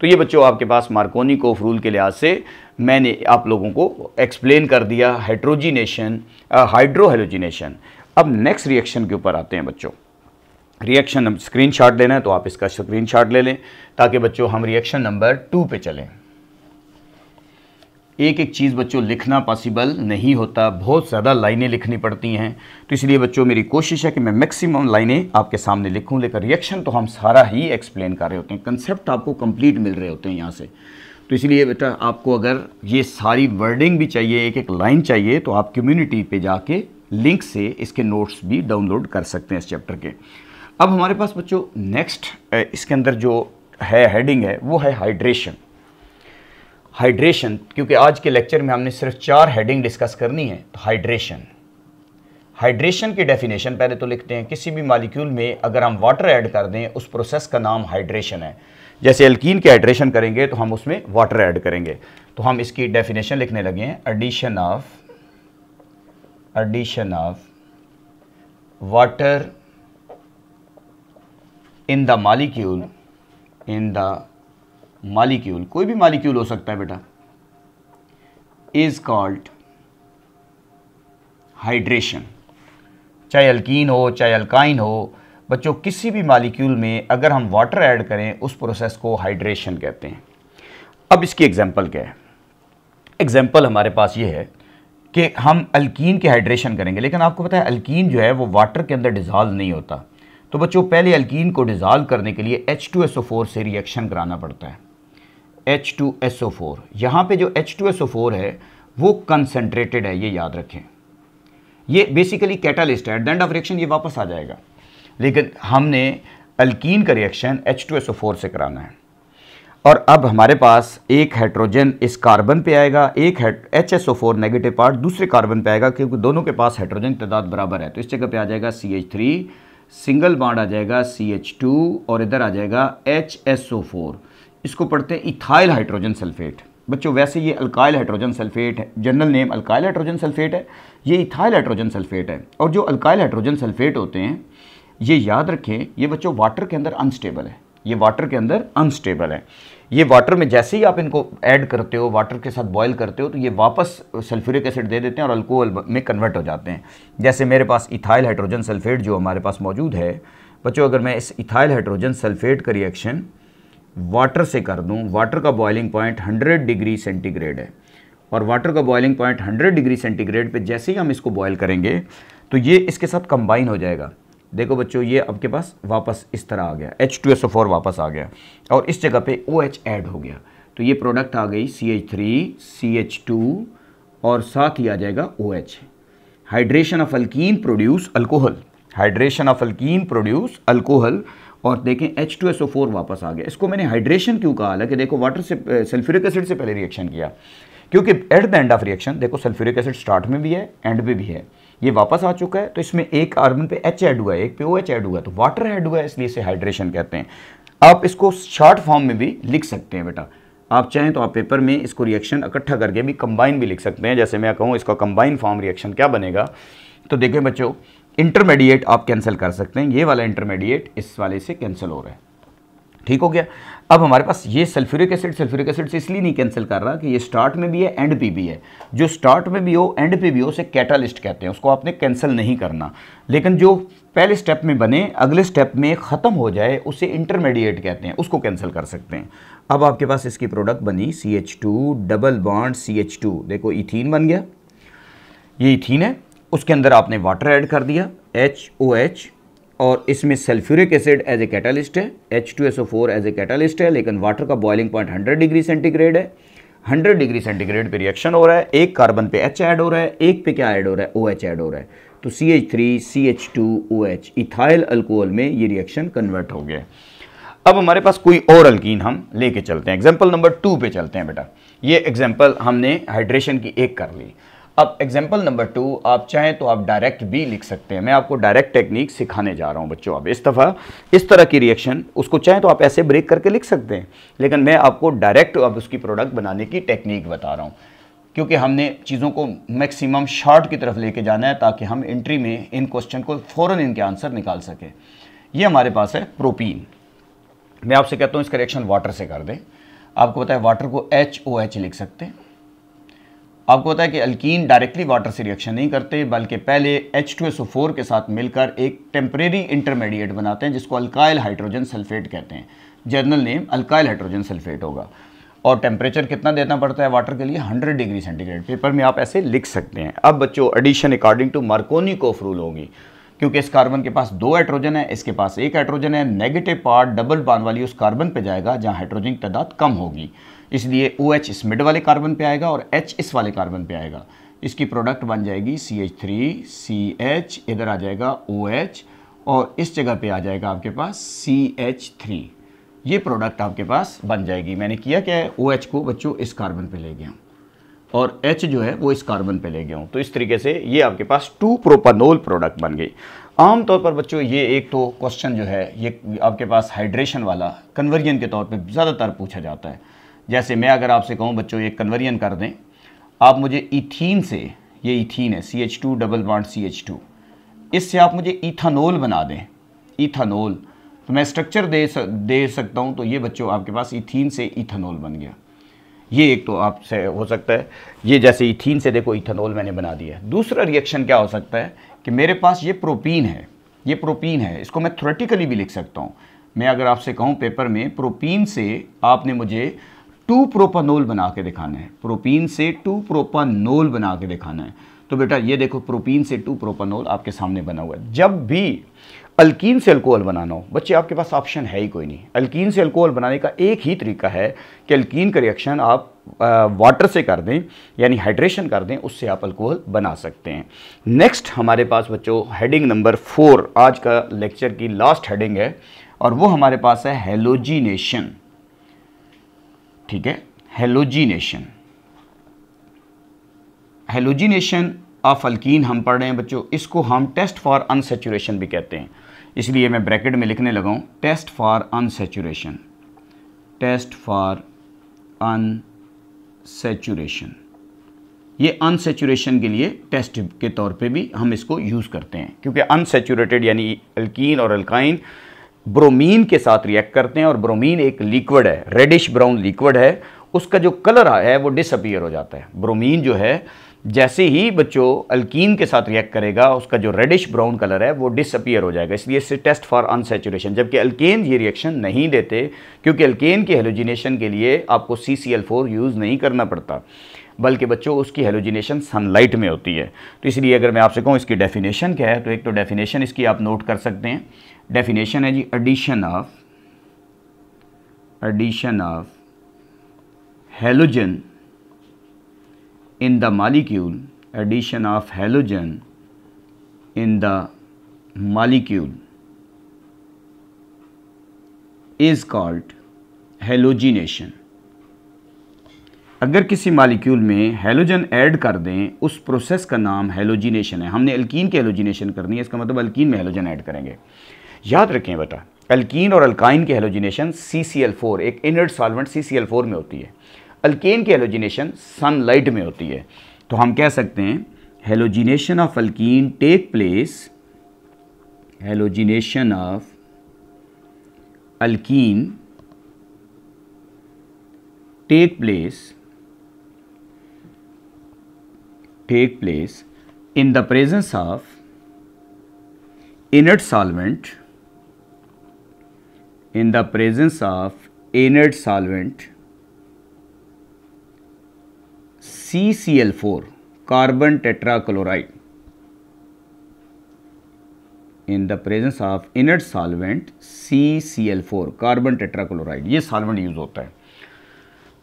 तो ये बच्चों आपके पास मार्कोनी कोफ रूल के लिहाज से मैंने आप लोगों को एक्सप्लेन कर दिया हाइड्रोजिनेशन हाइड्रोहेलोजिनेशन अब नेक्स्ट रिएक्शन के ऊपर आते हैं बच्चों रिएक्शन शॉट लेना है तो आप इसका शॉट ले लें ताकि बच्चों हम रिएक्शन नंबर टू पे चलें एक एक चीज़ बच्चों लिखना पॉसिबल नहीं होता बहुत ज़्यादा लाइनें लिखनी पड़ती हैं तो इसलिए बच्चों मेरी कोशिश है कि मैं मैक्सिमम लाइनें आपके सामने लिखूं लेकिन रिएक्शन तो हम सारा ही एक्सप्लेन कर रहे होते हैं कंसेप्ट आपको कंप्लीट मिल रहे होते हैं यहाँ से तो इसलिए बेटा आपको अगर ये सारी वर्डिंग भी चाहिए एक एक लाइन चाहिए तो आप कम्यूनिटी पर जाके लिंक से इसके नोट्स भी डाउनलोड कर सकते हैं इस चैप्टर के अब हमारे पास बच्चों नेक्स्ट इसके अंदर जो है हेडिंग है वो है हाइड्रेशन हाइड्रेशन क्योंकि आज के लेक्चर में हमने सिर्फ चार हेडिंग डिस्कस करनी है तो हाइड्रेशन हाइड्रेशन की डेफिनेशन पहले तो लिखते हैं किसी भी मालिक्यूल में अगर हम वाटर ऐड कर दें उस प्रोसेस का नाम हाइड्रेशन है जैसे एल्कीन के हाइड्रेशन करेंगे तो हम उसमें वाटर ऐड करेंगे तो हम इसकी डेफिनेशन लिखने लगे हैं addition of addition of water in the molecule in the molecule कोई भी मालिक्यूल हो सकता है बेटा इज कॉल्ड हाइड्रेशन चाहे अल्कीन हो चाहे अल्काइन हो बच्चों किसी भी मालिक्यूल में अगर हम वाटर ऐड करें उस प्रोसेस को हाइड्रेशन कहते हैं अब इसकी एग्जांपल क्या है एग्जांपल हमारे पास ये है कि हम अल्कीन के हाइड्रेशन करेंगे लेकिन आपको पता है अल्कीन जो है वो वाटर के अंदर डिज़ॉल्व नहीं होता तो बच्चों पहले एल्कीन को डिजॉल्व करने के लिए H2SO4 से रिएक्शन कराना पड़ता है H2SO4 यहाँ पे जो H2SO4 है वो कंसनट्रेटेड है ये याद रखें ये बेसिकली कैटालिस्ट है at the end of reaction ये वापस आ जाएगा लेकिन हमने अल्कीन का रिएक्शन H2SO4 से कराना है और अब हमारे पास एक हाइड्रोजन इस कार्बन पे आएगा एक H S O four negative part दूसरे कार्बन पे आएगा क्योंकि दोनों के पास हाइड्रोजन तादाद बराबर है तो इस जगह पे आ जाएगा सी एच थ्री सिंगल बाड आ जाएगा सी एच टू और इधर आ जाएगा एच एस ओ फोर इसको पढ़ते हैं इथाइल हाइड्रोजन सल्फेट बच्चों वैसे ये अल्काइल हाइड्रोजन सल्फेट है general name alkyl hydrogen sulphate है ये इथाइल हाइड्रोजन सल्फेट है और जो अल्काइल हाइड्रोजन सल्फेट होते हैं ये याद रखें ये बच्चों वाटर के अंदर अनस्टेबल है ये वाटर के अंदर अनस्टेबल है ये वाटर में जैसे ही आप इनको ऐड करते हो वाटर के साथ बॉयल करते हो तो ये वापस सल्फ्यूरिक एसिड दे देते हैं और अल्कोहल में कन्वर्ट हो जाते हैं जैसे मेरे पास इथाइल हाइड्रोजन सल्फेट जो हमारे पास मौजूद है बच्चों अगर मैं इस इथाइल हाइड्रोजन सल्फेट का रिएक्शन वाटर से कर दूँ वाटर का boiling point hundred degree centigrade है और वाटर का boiling point hundred degree centigrade पर जैसे ही हम इसको बॉयल करेंगे तो ये इसके साथ कंबाइन हो जाएगा देखो बच्चों ये आपके पास वापस इस तरह आ गया H two S O four वापस आ गया और इस जगह पे ओ एच ऐड हो गया तो ये प्रोडक्ट आ गई C H three C H two और साथ ही आ जाएगा O H hydration of alkene produce alcohol hydration of alkene produce alcohol और देखें H two S O four वापस आ गया इसको मैंने हाइड्रेशन क्यों कहा हालांकि देखो वाटर से सल्फ्यूरिक एसिड से पहले रिएक्शन किया क्योंकि at the end of reaction देखो सल्फ्यूरिक एसिड स्टार्ट में भी है एंड में भी है ये वापस आ चुका है तो इसमें एक कार्बन पे एच ऐड हुआ है एक पे ओ एच ऐड हुआ है तो वाटर ऐड हुआ है इसलिए इसे हाइड्रेशन कहते हैं आप इसको शॉर्ट फॉर्म में भी लिख सकते हैं बेटा आप चाहें तो आप पेपर में इसको रिएक्शन इकट्ठा करके भी कंबाइन भी लिख सकते हैं जैसे मैं कहूँ इसका कंबाइन फॉर्म रिएक्शन क्या बनेगा तो देखें बच्चों इंटरमीडिएट आप कैंसिल कर सकते हैं ये वाला इंटरमीडिएट इस वाले से कैंसिल हो रहा है ठीक हो गया अब हमारे पास ये सल्फ्यूरिक एसिड सल्फ्यूरिक एसिड से इसलिए नहीं कैंसिल कर रहा कि ये स्टार्ट में भी है एंड पे भी है जो स्टार्ट में भी हो एंड पे भी हो उसे कैटालिस्ट कहते हैं उसको आपने कैंसिल नहीं करना लेकिन जो पहले स्टेप में बने अगले स्टेप में ख़त्म हो जाए उसे इंटरमीडिएट कहते हैं उसको कैंसिल कर सकते हैं अब आपके पास इसकी प्रोडक्ट बनी C H two double bond C H two देखो इथीन बन गया ये इथीन है उसके अंदर आपने वाटर ऐड कर दिया एच ओ एच और इसमें sulphuric acid as a catalyst है H two S O four as a catalyst है लेकिन वाटर का boiling point hundred degree centigrade है हंड्रेड डिग्री सेंटीग्रेड पे रिएक्शन हो रहा है एक कार्बन पे एच ऐड हो रहा है एक पे क्या ऐड हो रहा है ओ एच ऐड हो रहा है तो C H three C H two O H ethyl alcohol में ये रिएक्शन कन्वर्ट हो गया अब हमारे पास कोई और अल्कीन हम लेके चलते हैं एग्जाम्पल नंबर टू पे चलते हैं बेटा ये एग्जाम्पल हमने हाइड्रेशन की एक कर ली अब एग्जाम्पल नंबर टू आप चाहें तो आप डायरेक्ट भी लिख सकते हैं मैं आपको डायरेक्ट टेक्निक सिखाने जा रहा हूं बच्चों अब इस दफ़ा इस तरह की रिएक्शन उसको चाहें तो आप ऐसे ब्रेक करके लिख सकते हैं लेकिन मैं आपको डायरेक्ट अब उसकी प्रोडक्ट बनाने की टेक्निक बता रहा हूँ क्योंकि हमने चीज़ों को मैक्सिमम शॉर्ट की तरफ लेके जाना है ताकि हम एंट्री में इन क्वेश्चन को फ़ौरन इनके आंसर निकाल सकें ये हमारे पास है प्रोपीन मैं आपसे कहता हूँ इसका रिएक्शन वाटर से कर दें आपको पता है वाटर को एच ओ एच लिख सकते हैं आपको पता है कि अल्कीन डायरेक्टली वाटर से रिएक्शन नहीं करते बल्कि पहले H two S O four के साथ मिलकर एक टेम्परेरी इंटरमीडिएट बनाते हैं जिसको अल्काइल हाइड्रोजन सल्फेट कहते हैं general name alkyl hydrogen sulphate होगा और टेम्परेचर कितना देना पड़ता है वाटर के लिए 100 डिग्री सेंटीग्रेड पेपर में आप ऐसे लिख सकते हैं अब बच्चों addition according to Markovnikov rule होगी क्योंकि इस कार्बन के पास दो हाइड्रोजन है इसके पास एक हाइड्रोजन है नेगेटिव पार्ट डबल पान वाली उस कार्बन पे जाएगा जहाँ हाइड्रोजन की तादाद कम होगी इसलिए ओ एच इस मिड वाले कार्बन पे आएगा और एच इस वाले कार्बन पे आएगा इसकी प्रोडक्ट बन जाएगी C H three C H इधर आ जाएगा ओ एच और इस जगह पे आ जाएगा आपके पास सी एच थ्री ये प्रोडक्ट आपके पास बन जाएगी मैंने किया क्या है ओ एच को बच्चों इस कार्बन पे ले गया हूँ और H जो है वो इस कार्बन पे ले गया हूँ तो इस तरीके से ये आपके पास टू प्रोपानोल प्रोडक्ट बन गई आमतौर पर बच्चों ये एक तो क्वेश्चन जो है ये आपके पास हाइड्रेशन वाला कन्वर्जन के तौर पे ज़्यादातर पूछा जाता है जैसे मैं अगर आपसे कहूँ बच्चों ये कन्वर्जन कर दें आप मुझे इथीन से ये इथीन है C H two double bond C H two इससे आप मुझे इथानोल बना दें इथानोल तो मैं स्ट्रक्चर दे सक दे सकता हूँ तो ये बच्चों आपके पास इथीन से इथानोल बन गया ये एक तो आपसे हो सकता है ये जैसे इथीन से देखो इथानोल मैंने बना दिया है दूसरा रिएक्शन क्या हो सकता है कि मेरे पास ये प्रोपीन है ये प्रोपीन है इसको मैं थ्रेटिकली भी लिख सकता हूँ मैं अगर आपसे कहूँ पेपर में प्रोपीन से आपने मुझे टू प्रोपानोल बना के दिखाना है प्रोपीन से टू प्रोपानोल बना के दिखाना है तो बेटा ये देखो प्रोपीन से टू प्रोपानोल आपके सामने बना हुआ है जब भी अल्कीन से अल्कोहल बनाना हो बच्चे आपके पास ऑप्शन है ही कोई नहीं अल्कीन से अल्कोहल बनाने का एक ही तरीका है कि अल्कीन का रिएक्शन आप वाटर से कर दें यानी हाइड्रेशन कर दें उससे आप अल्कोहल बना सकते हैं नेक्स्ट हमारे पास बच्चों हेडिंग नंबर फोर आज का लेक्चर की लास्ट हेडिंग है और वो हमारे पास है हेलोजीनेशन ठीक है हेलोजीनेशन हेलोजीनेशन ऑफ अल्किन हम पढ़ रहे हैं बच्चों इसको हम टेस्ट फॉर अनसेचुरेशन भी कहते हैं इसलिए मैं ब्रैकेट में लिखने लगा हूं test for unsaturation test for unsaturation ये अनसेचुरेशन के लिए टेस्ट के तौर पे भी हम इसको यूज़ करते हैं क्योंकि अनसेचुरेटेड यानी अल्कीन और अल्काइन ब्रोमीन के साथ रिएक्ट करते हैं और ब्रोमीन एक लिक्विड है रेडिश ब्राउन लिक्विड है उसका जो कलर है वो डिसअपियर हो जाता है ब्रोमीन जो है जैसे ही बच्चों अल्कीन के साथ रिएक्ट करेगा उसका जो रेडिश ब्राउन कलर है वो डिसअपियर हो जाएगा इसलिए इससे टेस्ट फॉर अनसेचुरेशन जबकि अल्केन ये रिएक्शन नहीं देते क्योंकि अल्केन के हेलोजिनेशन के लिए आपको C C L four use नहीं करना पड़ता बल्कि बच्चों उसकी हेलोजिनेशन सनलाइट में होती है तो इसलिए अगर मैं आपसे कहूँ इसकी डेफिनेशन क्या है तो एक तो डेफिनेशन इसकी आप नोट कर सकते हैं डेफिनेशन है जी addition of addition of halogen in the molecule addition of halogen in the molecule is called halogenation अगर किसी मालिक्यूल में हेलोजन ऐड कर दें उस प्रोसेस का नाम हेलोजिनेशन है हमने अल्कीन के हेलोजिनेशन करनी है इसका मतलब अल्कीन में हेलोजन ऐड करेंगे याद रखें बेटा अल्कीन और अल्काइन की halogenation C C L four एक inert solvent C C L four में होती है अल्केन की हेलोजिनेशन सनलाइट में होती है तो हम कह सकते हैं halogenation of alkene take place halogenation of alkene take place take place in the presence of inert solvent in the presence of inert solvent CCl4 carbon tetrachloride in the presence of inert solvent CCl4 carbon tetrachloride ये solvent use होता है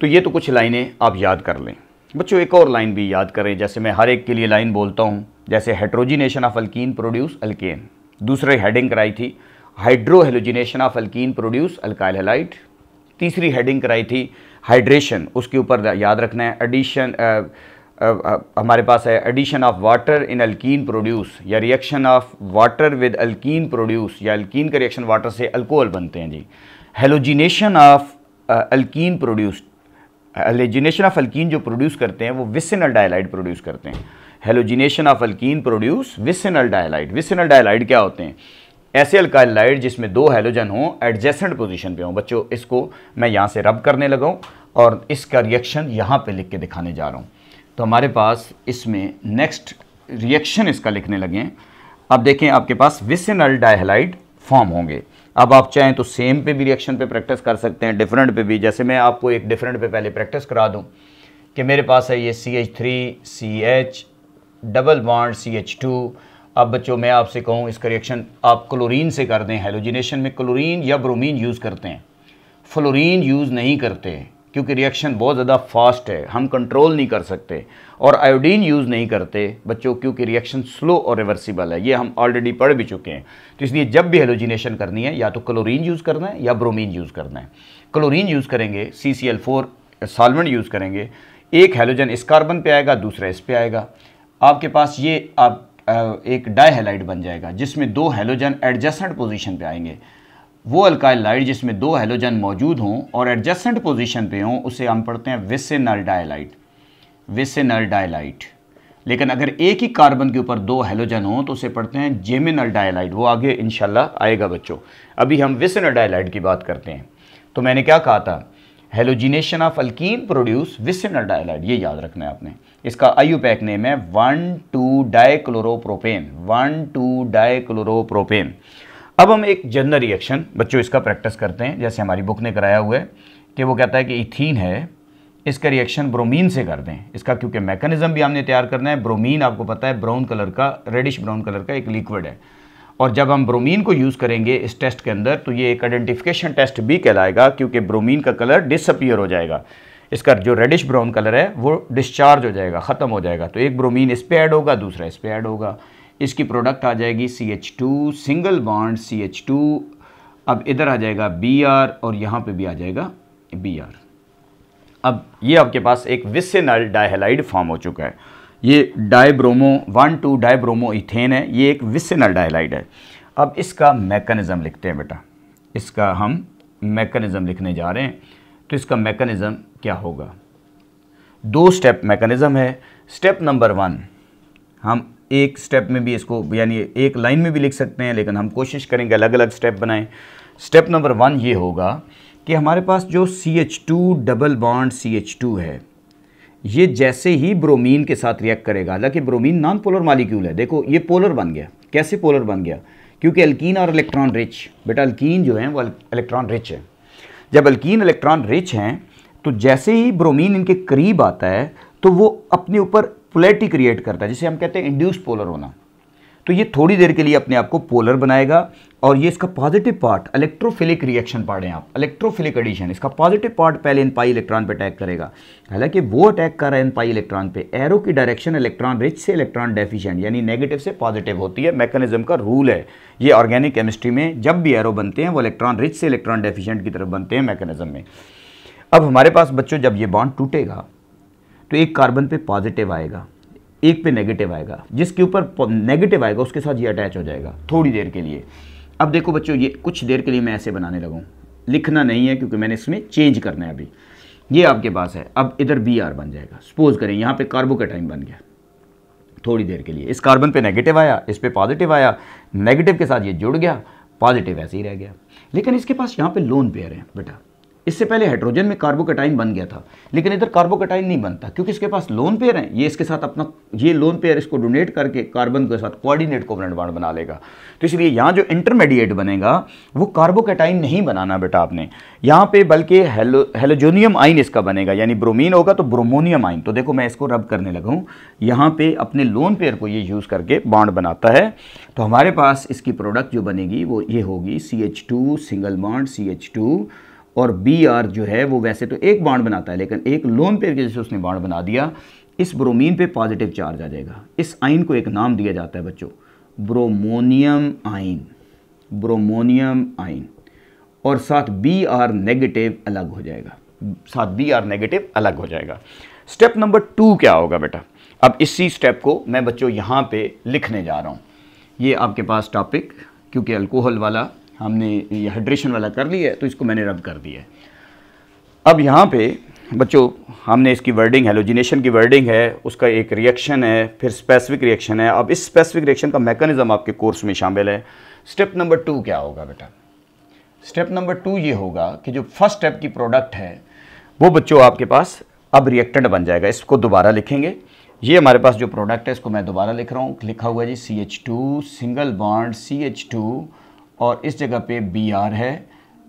तो ये तो कुछ लाइनें आप याद कर लें बच्चों एक और लाइन भी याद करें जैसे मैं हर एक के लिए लाइन बोलता हूँ जैसे hydrogenation of alkene produce alkane दूसरे हेडिंग कराई थी hydrohalogenation of alkene produce alkyl halide तीसरी हेडिंग कराई थी हाइड्रेशन उसके ऊपर याद रखना है एडिशन हमारे पास है addition of water in alkene produce या reaction of water with alkene produce या अल्कीन का रिएक्शन वाटर से अल्कोहल बनते हैं जी halogenation of alkene produce halogenation of alkene जो प्रोड्यूस करते हैं वो विसिनल डायलाइट प्रोड्यूस करते हैं halogenation of alkene produce vicinal dihalide vicinal dihalide क्या होते हैं ऐसे अल्काइल लाइट जिसमें दो हेलोजन हों एडजेसेंट पोजीशन पे हों बच्चों इसको मैं यहाँ से रब करने लगाऊँ और इसका रिएक्शन यहाँ पे लिख के दिखाने जा रहा हूँ तो हमारे पास इसमें नेक्स्ट रिएक्शन इसका लिखने लगे अब देखें आपके पास विसिनल डाइहलाइट फॉर्म होंगे अब आप चाहें तो सेम पे भी रिएक्शन पे प्रैक्टिस कर सकते हैं डिफरेंट पे भी जैसे मैं आपको एक डिफरेंट पे पहले प्रैक्टिस करा दूं कि मेरे पास है ये C H three C H double bond C H two अब बच्चों मैं आपसे कहूँ इसका रिएक्शन आप क्लोरीन से कर दें हेलोजिनेशन में क्लोरीन या ब्रोमीन यूज़ करते हैं फ्लोरीन यूज़ नहीं करते क्योंकि रिएक्शन बहुत ज़्यादा फास्ट है हम कंट्रोल नहीं कर सकते और आयोडीन यूज़ नहीं करते बच्चों क्योंकि रिएक्शन स्लो और रिवर्सिबल है ये हम ऑलरेडी पढ़ भी चुके हैं तो इसलिए जब भी हेलोजिनेशन करनी है या तो क्लोरीन यूज़ करना है या ब्रोमीन यूज़ करना है क्लोरीन यूज़ करेंगे C C L four solvent use करेंगे एक हेलोजन इस कार्बन पर आएगा दूसरा इस पर आएगा आपके पास ये आप एक डाईहेलाइट बन जाएगा जिसमें दो हेलोजन एडजस्टेंट पोजीशन पे आएंगे वो अल्काइल लाइट जिसमें दो हेलोजन मौजूद हों और एडजस्टेंट पोजीशन पे हों उसे हम पढ़ते हैं विसेनल डायलाइट विसेनल डायलाइट लेकिन अगर एक ही कार्बन के ऊपर दो हेलोजन हों तो उसे पढ़ते हैं जेमिनल डायलाइट वो आगे इनशाला आएगा बच्चों अभी हम विसेनल डायलाइट की बात करते हैं तो मैंने क्या कहा था halogenation of alkene produce vicinal dihalide ये याद रखना है आपने इसका आयु पैक नेम है one two dichloropropane one two dichloropropane अब हम एक जनरल रिएक्शन बच्चों इसका प्रैक्टिस करते हैं जैसे हमारी बुक ने कराया हुआ है कि वो कहता है कि इथीन है इसका रिएक्शन ब्रोमीन से कर दें इसका क्योंकि मैकेनिज्म भी हमने तैयार करना है ब्रोमीन आपको पता है ब्राउन कलर का रेडिश ब्राउन कलर का एक लिक्विड है और जब हम ब्रोमीन को यूज़ करेंगे इस टेस्ट के अंदर तो ये एक आइडेंटिफिकेशन टेस्ट भी कहलाएगा क्योंकि ब्रोमीन का कलर डिसअपियर हो जाएगा इसका जो रेडिश ब्राउन कलर है वो डिस्चार्ज हो जाएगा ख़त्म हो जाएगा तो एक ब्रोमीन इस पर ऐड होगा दूसरा इस पर ऐड होगा इसकी प्रोडक्ट आ जाएगी C H two single bond C H two अब इधर आ जाएगा बी आर और यहाँ पर भी आ जाएगा बी आर अब ये आपके पास एक विस्सेनल डायहेलाइड फॉर्म हो चुका है ये dibromo one two dibromo ethane है ये एक विसिनल डायलाइड है अब इसका मेकनिज़म लिखते हैं बेटा इसका हम मेकनिज़म लिखने जा रहे हैं तो इसका मेकनिज़म क्या होगा दो स्टेप मेकनिज़म है स्टेप नंबर वन हम एक स्टेप में भी इसको यानी एक लाइन में भी लिख सकते हैं लेकिन हम कोशिश करेंगे अलग अलग स्टेप बनाएं स्टेप नंबर वन ये होगा कि हमारे पास जो C H two double bond C H two है ये जैसे ही ब्रोमीन के साथ रिएक्ट करेगा हालांकि ब्रोमीन नॉन पोलर मालिक्यूल है देखो ये पोलर बन गया कैसे पोलर बन गया क्योंकि अल्कीन और इलेक्ट्रॉन रिच बेटा अल्कीन जो है वो इलेक्ट्रॉन रिच है जब अल्कीन इलेक्ट्रॉन रिच हैं तो जैसे ही ब्रोमीन इनके करीब आता है तो वो अपने ऊपर पोलैरिटी क्रिएट करता है जिसे हम कहते हैं इंड्यूस पोलर होना तो ये थोड़ी देर के लिए अपने आप को पोलर बनाएगा और ये इसका पॉजिटिव पार्ट इलेक्ट्रोफिलिक रिएक्शन हैं आप इलेक्ट्रोफिलिक एडिशन इसका पॉजिटिव पार्ट पहले इन पाई इलेक्ट्रॉन पे अटैक करेगा हालांकि वो अटैक कर रहा है इन पाई इलेक्ट्रॉन पे एरो की डायरेक्शन इलेक्ट्रॉन रिच से इलेक्ट्रॉन डेफिशिएंट यानी नेगेटिव से पॉजिटिव होती है मैकेनिज्म का रूल है ये ऑर्गेनिक केमिस्ट्री में जब भी एरो बनते हैं वो इलेक्ट्रॉन रिच से इलेक्ट्रॉन डेफिशियंट की तरफ बनते हैं मैकेनिज्म में अब हमारे पास बच्चों जब ये बॉन्ड टूटेगा तो एक कार्बन पे पॉजिटिव आएगा एक पे नेगेटिव आएगा जिसके ऊपर नेगेटिव आएगा उसके साथ ये अटैच हो जाएगा थोड़ी देर के लिए अब देखो बच्चों ये कुछ देर के लिए मैं ऐसे बनाने लगा हूँ लिखना नहीं है क्योंकि मैंने इसमें चेंज करना है अभी ये आपके पास है अब इधर बी आर बन जाएगा सपोज करें यहाँ का टाइम बन गया थोड़ी देर के लिए इस कार्बन पर नेगेटिव आया इस पर पॉजिटिव आया नेगेटिव के साथ ये जुड़ गया पॉजिटिव ऐसे ही रह गया लेकिन इसके पास यहाँ पे लोन पेयर है बेटा इससे पहले हाइड्रोजन में कार्बोकेटाइन बन गया था लेकिन इधर कार्बोकेटाइन नहीं बनता क्योंकि इसके पास लोन पेयर है ये इसके साथ अपना ये लोन पेयर इसको डोनेट करके कार्बन के साथ कोऑर्डिनेट कोवलेंट बाड बना लेगा तो इसलिए यहाँ जो इंटरमीडिएट बनेगा वो कार्बोकेटाइन नहीं बनाना बेटा आपने यहाँ पे बल्कि हेलो हेलोजोनियम आइन इसका बनेगा यानी ब्रोमीन होगा तो ब्रोमोनियम आइन तो देखो मैं इसको रब करने लगा हूँ यहाँ पे अपने लोन पेयर को ये यूज़ करके बॉन्ड बनाता है तो हमारे पास इसकी प्रोडक्ट जो बनेगी वो ये होगी सी सिंगल बॉन्ड सी और बी आर जो है वो वैसे तो एक बाड बनाता है लेकिन एक लोन पेयर के जैसे उसने बाड बना दिया इस ब्रोमीन पे पॉजिटिव चार्ज आ जाएगा इस आइन को एक नाम दिया जाता है बच्चों ब्रोमोनियम आइन ब्रोमोनियम आइन और साथ बी आर नेगेटिव अलग हो जाएगा साथ बी आर नेगेटिव अलग हो जाएगा स्टेप नंबर टू क्या होगा बेटा अब इसी स्टेप को मैं बच्चों यहाँ पे लिखने जा रहा हूँ ये आपके पास टॉपिक क्योंकि अल्कोहल वाला हमने ये हाइड्रेशन वाला कर लिया है तो इसको मैंने रब कर दिया है अब यहाँ पे बच्चों हमने इसकी वर्डिंग हेलोजिनेशन की वर्डिंग है उसका एक रिएक्शन है फिर स्पेसिफिक रिएक्शन है अब इस स्पेसिफिक रिएक्शन का मैकेनिज़्म आपके कोर्स में शामिल है स्टेप नंबर टू क्या होगा बेटा स्टेप नंबर टू ये होगा कि जो फर्स्ट स्टेप की प्रोडक्ट है वो बच्चों आपके पास अब रिएक्टेंट बन जाएगा इसको दोबारा लिखेंगे ये हमारे पास जो प्रोडक्ट है इसको मैं दोबारा लिख रहा हूँ लिखा हुआ है जी C H two single bond C H two और इस जगह पे बी आर है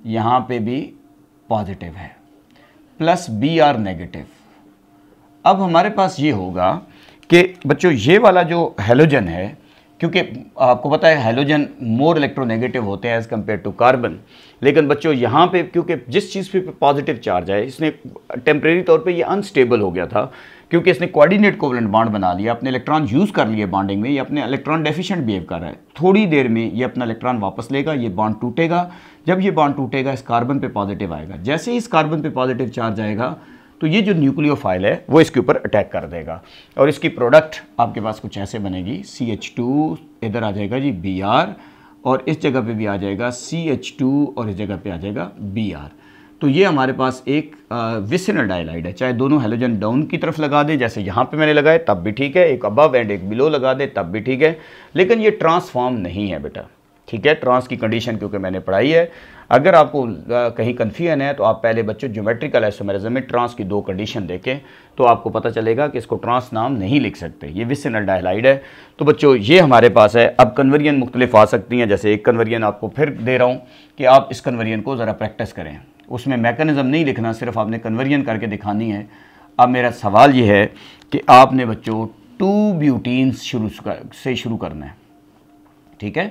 यहाँ पे भी पॉजिटिव है प्लस बी आर नेगेटिव अब हमारे पास ये होगा कि बच्चों ये वाला जो हेलोजन है क्योंकि आपको पता है हेलोजन मोर इलेक्ट्रोनेगेटिव होते हैं एज़ कम्पेयर टू कार्बन लेकिन बच्चों यहाँ पे क्योंकि जिस चीज़ पे पॉजिटिव चार्ज है इसने टेम्प्रेरी तौर पे ये अनस्टेबल हो गया था क्योंकि इसने कोऑर्डिनेट कोवलेंट बॉन्ड बना लिया अपने इलेक्ट्रॉन यूज़ कर लिए बॉन्डिंग में ये अपने इलेक्ट्रॉन डेफिशिएंट बिहेव कर रहा है थोड़ी देर में ये अपना इलेक्ट्रॉन वापस लेगा ये बॉन्ड टूटेगा जब ये बॉन्ड टूटेगा इस कार्बन पर पॉजिटिव आएगा जैसे ही इस कार्बन पे पॉजिटिव चार्ज आएगा तो ये जो न्यूक्लियो है वो इसके ऊपर अटैक कर देगा और इसकी प्रोडक्ट आपके पास कुछ ऐसे बनेगी सी एच टू इधर आ जाएगा जी बी आर और इस जगह पे भी आ जाएगा सी एच टू और इस जगह पे आ जाएगा बी आर तो ये हमारे पास एक विसिनल डाइलाइड है चाहे दोनों हेलोजन डाउन की तरफ लगा दें जैसे यहाँ पे मैंने लगाए तब भी ठीक है एक अबव एंड एक बिलो लगा दें तब भी ठीक है लेकिन ये ट्रांसफॉर्म नहीं है बेटा ठीक है ट्रांस की कंडीशन क्योंकि मैंने पढ़ाई है अगर आपको कहीं कन्फ्यूजन है तो आप पहले बच्चों ज्योमेट्रिकल एसोमेरिज्म में ट्रांस की दो कंडीशन देखें तो आपको पता चलेगा कि इसको ट्रांस नाम नहीं लिख सकते ये विसिनल डायलाइड है तो बच्चों ये हमारे पास है अब कन्वर्जन मुख्तलिफ आ सकती हैं जैसे एक कन्वर्जन आपको फिर दे रहा हूँ कि आप इस कन्वर्जन को ज़रा प्रैक्टिस करें उसमें मैकेनिज़्म नहीं लिखना सिर्फ आपने कन्वर्जन करके दिखानी है अब मेरा सवाल ये है कि आपने बच्चों टू ब्यूटीन शुरू से शुरू करना है ठीक है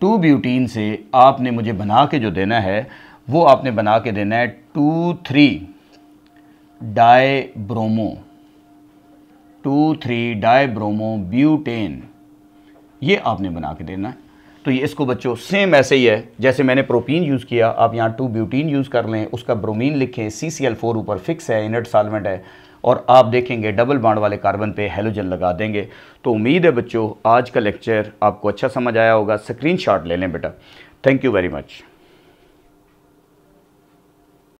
टू ब्यूटीन से आपने मुझे बना के जो देना है वो आपने बना के देना है two three dibromo two three dibromo butane ये आपने बना के देना है तो ये इसको बच्चों सेम ऐसे ही है जैसे मैंने प्रोपीन यूज़ किया आप यहाँ टू ब्यूटीन यूज़ कर लें उसका ब्रोमीन लिखें सी सी एल फोर ऊपर फिक्स है इनर्ट सालमेंट है और आप देखेंगे डबल बाड वाले कार्बन पे हेलोजन लगा देंगे तो उम्मीद है बच्चों आज का लेक्चर आपको अच्छा समझ आया होगा स्क्रीनशॉट ले लें बेटा थैंक यू वेरी मच